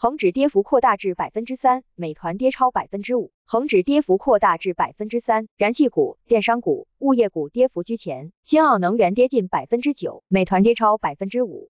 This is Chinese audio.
恒指跌幅扩大至百分之三，美团跌超百分之五。恒指跌幅扩大至百分之三，燃气股、电商股、物业股跌幅居前，新奥能源跌近百分之九，美团跌超百分之五。